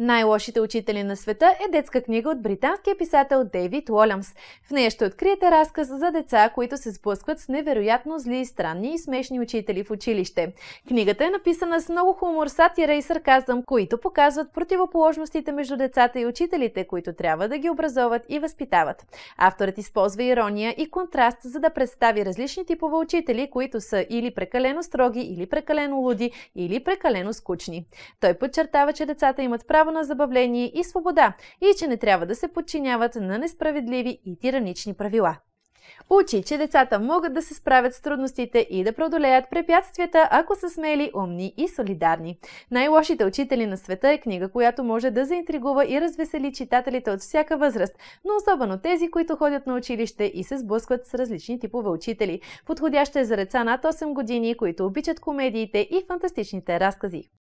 Най-лошите учители на света е детска книга от британския писател Дейвид Уолямс. В нея ще откриете разказ за деца, които се сблъскват с невероятно зли, странни и смешни учители в училище. Книгата е написана с много хумор, сатира и сарказъм, които показват противоположностите между децата и учителите, които трябва да ги образоват и възпитават. Авторът използва ирония и контраст, за да представи различни типове учители, които са или прекалено строги, или прекалено луди, или прекалено скучни. Той подчертава, че децата имат право право на забавление и свобода и че не трябва да се подчиняват на несправедливи и тиранични правила. Учи, че децата могат да се справят с трудностите и да преодолеят препятствията, ако са смели, умни и солидарни. Най-лошите учители на света е книга, която може да заинтригува и развесели читателите от всяка възраст, но особено тези, които ходят на училище и се сблъскват с различни типове учители. Подходяща е за деца над 8 години, които обичат комедиите и фантастичните разкази.